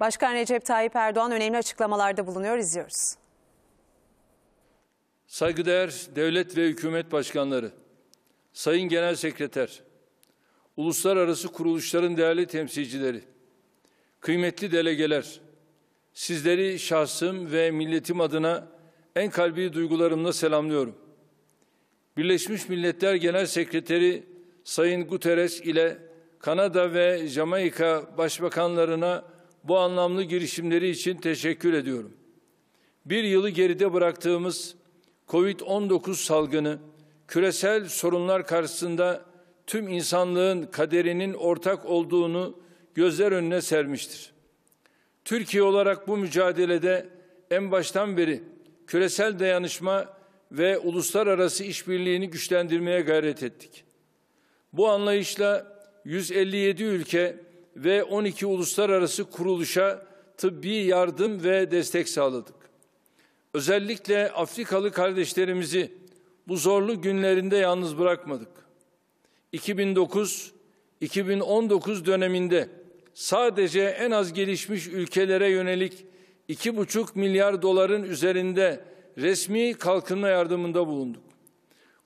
Başkan Recep Tayyip Erdoğan önemli açıklamalarda bulunuyor. izliyoruz. Saygıdeğer devlet ve hükümet başkanları, Sayın Genel Sekreter, uluslararası kuruluşların değerli temsilcileri, kıymetli delegeler, sizleri şahsım ve milletim adına en kalbi duygularımla selamlıyorum. Birleşmiş Milletler Genel Sekreteri Sayın Guterres ile Kanada ve Jamaika başbakanlarına bu anlamlı girişimleri için teşekkür ediyorum. Bir yılı geride bıraktığımız COVID-19 salgını küresel sorunlar karşısında tüm insanlığın kaderinin ortak olduğunu gözler önüne sermiştir. Türkiye olarak bu mücadelede en baştan beri küresel dayanışma ve uluslararası işbirliğini güçlendirmeye gayret ettik. Bu anlayışla 157 ülke ve 12 uluslararası kuruluşa tıbbi yardım ve destek sağladık. Özellikle Afrikalı kardeşlerimizi bu zorlu günlerinde yalnız bırakmadık. 2009 2019 döneminde sadece en az gelişmiş ülkelere yönelik 2,5 milyar doların üzerinde resmi kalkınma yardımında bulunduk.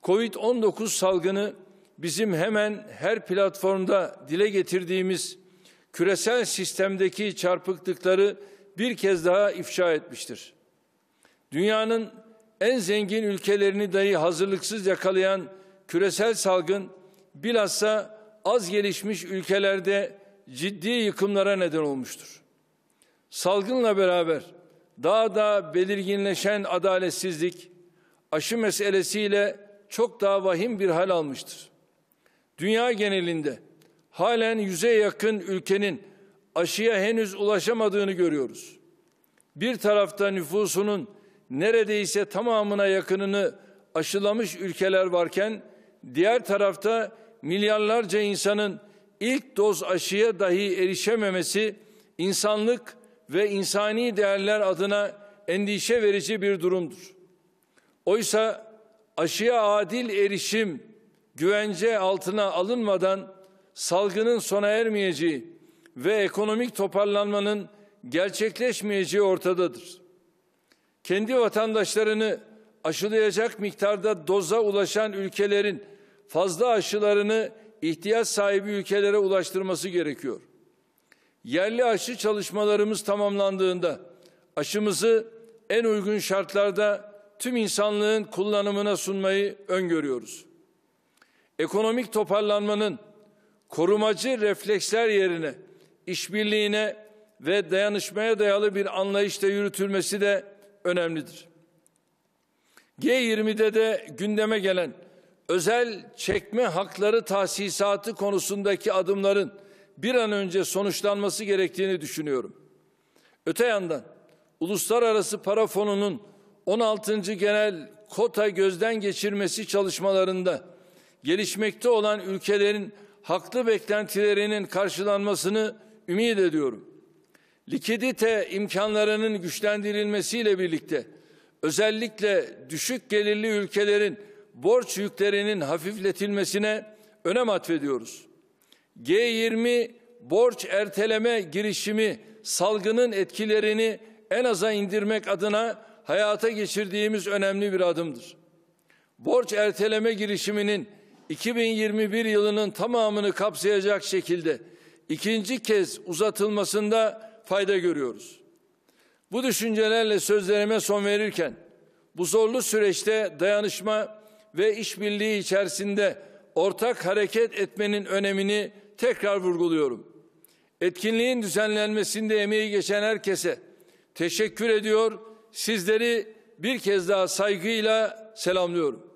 Covid-19 salgını bizim hemen her platformda dile getirdiğimiz küresel sistemdeki çarpıklıkları bir kez daha ifşa etmiştir. Dünyanın en zengin ülkelerini dahi hazırlıksız yakalayan küresel salgın bilhassa az gelişmiş ülkelerde ciddi yıkımlara neden olmuştur. Salgınla beraber daha da belirginleşen adaletsizlik aşı meselesiyle çok daha vahim bir hal almıştır. Dünya genelinde halen yüze yakın ülkenin aşıya henüz ulaşamadığını görüyoruz. Bir tarafta nüfusunun neredeyse tamamına yakınını aşılamış ülkeler varken diğer tarafta milyarlarca insanın ilk doz aşıya dahi erişememesi insanlık ve insani değerler adına endişe verici bir durumdur. Oysa aşıya adil erişim güvence altına alınmadan salgının sona ermeyeceği ve ekonomik toparlanmanın gerçekleşmeyeceği ortadadır. Kendi vatandaşlarını aşılayacak miktarda doza ulaşan ülkelerin fazla aşılarını ihtiyaç sahibi ülkelere ulaştırması gerekiyor. Yerli aşı çalışmalarımız tamamlandığında aşımızı en uygun şartlarda tüm insanlığın kullanımına sunmayı öngörüyoruz. Ekonomik toparlanmanın korumacı refleksler yerine işbirliğine ve dayanışmaya dayalı bir anlayışla yürütülmesi de önemlidir. G20'de de gündeme gelen özel çekme hakları tahsisatı konusundaki adımların bir an önce sonuçlanması gerektiğini düşünüyorum. Öte yandan Uluslararası Para Fonu'nun 16. Genel Kota gözden geçirmesi çalışmalarında gelişmekte olan ülkelerin haklı beklentilerinin karşılanmasını ümit ediyorum. Likidite imkanlarının güçlendirilmesiyle birlikte özellikle düşük gelirli ülkelerin borç yüklerinin hafifletilmesine önem atfediyoruz. G20 borç erteleme girişimi salgının etkilerini en aza indirmek adına hayata geçirdiğimiz önemli bir adımdır. Borç erteleme girişiminin 2021 yılının tamamını kapsayacak şekilde ikinci kez uzatılmasında fayda görüyoruz. Bu düşüncelerle sözlerime son verirken bu zorlu süreçte dayanışma ve işbirliği içerisinde ortak hareket etmenin önemini tekrar vurguluyorum. Etkinliğin düzenlenmesinde emeği geçen herkese teşekkür ediyor. Sizleri bir kez daha saygıyla selamlıyorum.